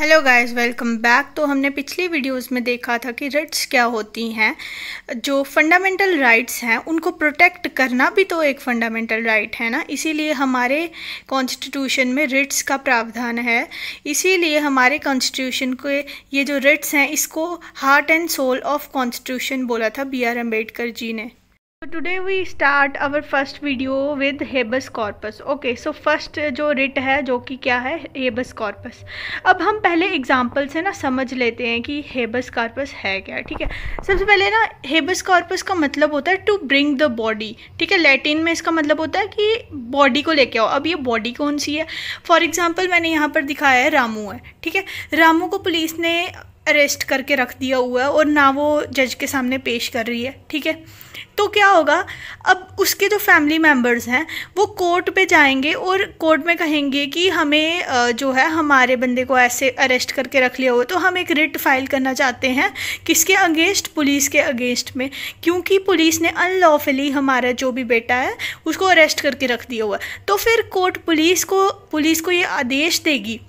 Hello guys welcome back तो हमने पिछली वीडियोस में देखा था कि रिट्स क्या होती हैं जो फंडामेंटल राइट्स हैं उनको प्रोटेक्ट करना भी तो एक फंडामेंटल राइट है ना इसीलिए हमारे कॉन्स्टिट्यूशन में रिट्स का प्रावधान है इसीलिए हमारे कॉन्स्टिट्यूशन के ये जो रिट्स हैं इसको heart and soul of constitution बोला था बी आर अम्बेडकर जी ने So today we start our first video with habeas corpus. Okay, so first जो writ है जो कि क्या है habeas corpus. अब हम पहले एग्जाम्पल से ना समझ लेते हैं कि habeas corpus है क्या ठीक है सबसे पहले ना habeas corpus का मतलब होता है to bring the body ठीक है Latin में इसका मतलब होता है कि बॉडी को लेके आओ अब ये बॉडी कौन सी है फॉर एग्ज़ाम्पल मैंने यहाँ पर दिखाया है रामू है ठीक है रामू को पुलिस ने अरेस्ट करके रख दिया हुआ है और ना वो जज के सामने पेश कर रही है ठीक है तो क्या होगा अब उसके जो फैमिली मेम्बर्स हैं वो कोर्ट पे जाएंगे और कोर्ट में कहेंगे कि हमें जो है हमारे बंदे को ऐसे अरेस्ट करके रख लिया हो तो हम एक रिट फाइल करना चाहते हैं किसके अगेंस्ट पुलिस के अगेंस्ट में क्योंकि पुलिस ने अनलॉफली हमारा जो भी बेटा है उसको अरेस्ट करके रख दिया हुआ तो फिर कोर्ट पुलिस को पुलिस को ये आदेश देगी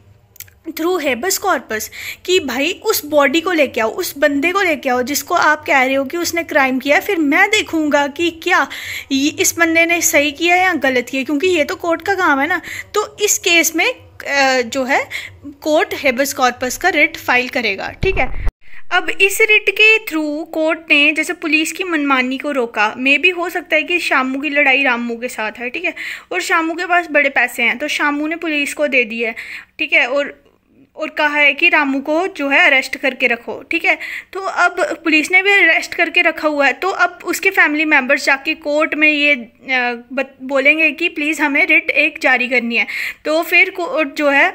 थ्रू हैबस कॉर्पस कि भाई उस बॉडी को लेके आओ उस बंदे को लेके आओ जिसको आप कह रहे हो कि उसने क्राइम किया फिर मैं देखूंगा कि क्या इस बंदे ने सही किया या गलत किया क्योंकि ये तो कोर्ट का काम है ना तो इस केस में जो है कोर्ट हेबस कॉर्पस का रिट फाइल करेगा ठीक है अब इस रिट के थ्रू कोर्ट ने जैसे पुलिस की मनमानी को रोका मे भी हो सकता है कि शामू की लड़ाई रामू के साथ है ठीक है और शामू के पास बड़े पैसे हैं तो शामू ने पुलिस को दे दिया है ठीक है और और कहा है कि रामू को जो है अरेस्ट करके रखो ठीक है तो अब पुलिस ने भी अरेस्ट करके रखा हुआ है तो अब उसके फैमिली मेम्बर्स जाके कोर्ट में ये बोलेंगे कि प्लीज़ हमें रिट एक जारी करनी है तो फिर कोर्ट जो है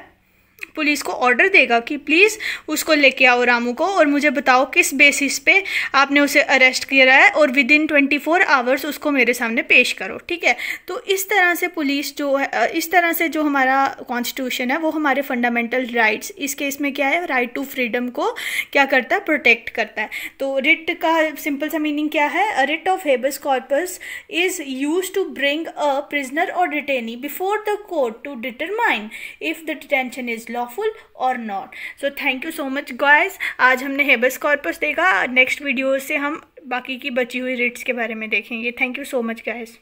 पुलिस को ऑर्डर देगा कि प्लीज़ उसको लेके आओ रामू को और मुझे बताओ किस बेसिस पे आपने उसे अरेस्ट किया है और within twenty four hours उसको मेरे सामने पेश करो ठीक है तो इस तरह से पुलिस जो है इस तरह से जो हमारा कॉन्स्टिट्यूशन है वो हमारे फंडामेंटल राइट्स इस केस में क्या है राइट टू फ्रीडम को क्या करता है प्रोटेक्ट करता है तो रिट का सिंपल सा मीनिंग क्या है writ of habeas corpus is use to bring a prisoner or detainee before the court to determine if the detention is is lawful or not so thank you so much guys आज हमने habeas corpus देखा next video से हम बाकी की बची हुई Ritz के बारे में देखेंगे thank you so much guys